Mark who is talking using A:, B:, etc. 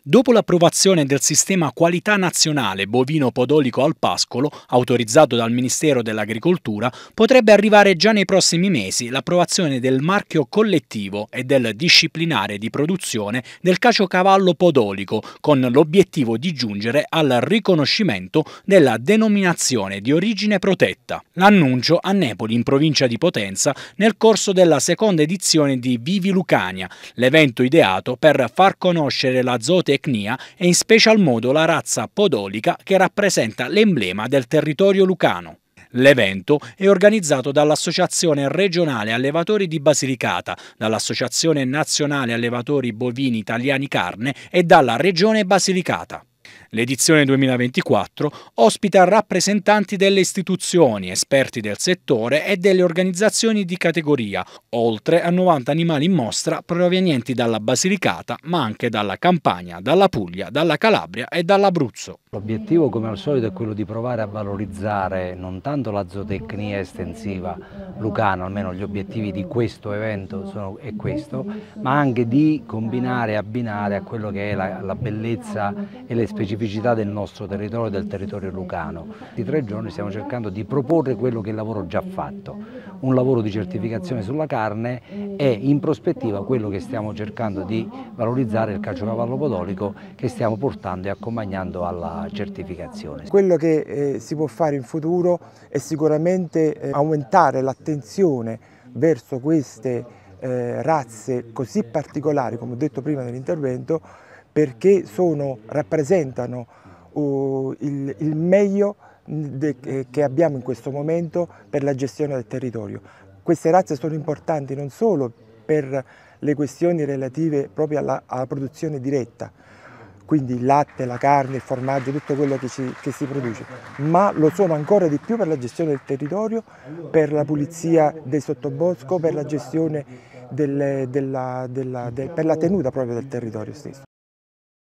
A: Dopo l'approvazione del sistema qualità nazionale bovino-podolico al pascolo, autorizzato dal Ministero dell'Agricoltura, potrebbe arrivare già nei prossimi mesi l'approvazione del marchio collettivo e del disciplinare di produzione del caciocavallo podolico, con l'obiettivo di giungere al riconoscimento della denominazione di origine protetta. L'annuncio a Nepoli, in provincia di Potenza, nel corso della seconda edizione di Vivi Lucania, l'evento ideato per far conoscere la zootecnia zootecnia e in special modo la razza podolica che rappresenta l'emblema del territorio lucano. L'evento è organizzato dall'Associazione regionale allevatori di Basilicata, dall'Associazione nazionale allevatori bovini italiani carne e dalla Regione Basilicata. L'edizione 2024 ospita rappresentanti delle istituzioni, esperti del settore e delle organizzazioni di categoria, oltre a 90 animali in mostra provenienti dalla Basilicata, ma anche dalla Campania, dalla Puglia, dalla Calabria
B: e dall'Abruzzo. L'obiettivo come al solito è quello di provare a valorizzare non tanto la zootecnia estensiva lucana, almeno gli obiettivi di questo evento sono, è questo, ma anche di combinare e abbinare a quello che è la, la bellezza e le specificità specificità del nostro territorio, del territorio lucano. Di tre giorni stiamo cercando di proporre quello che è il lavoro già fatto, un lavoro di certificazione sulla carne e in prospettiva quello che stiamo cercando di valorizzare il caciocavallo podolico che stiamo portando e accompagnando alla certificazione.
C: Quello che eh, si può fare in futuro è sicuramente eh, aumentare l'attenzione verso queste eh, razze così particolari, come ho detto prima nell'intervento, perché sono, rappresentano uh, il, il, meglio de, che abbiamo in questo momento per la gestione del territorio. Queste razze sono importanti non solo per le questioni relative proprio alla, alla produzione diretta, quindi il latte, la carne, il formaggio, tutto quello che, ci, che, si produce, ma lo sono ancora di più per la gestione del territorio, per la pulizia del sottobosco, per la gestione delle, della, della, del, per la tenuta proprio del territorio stesso.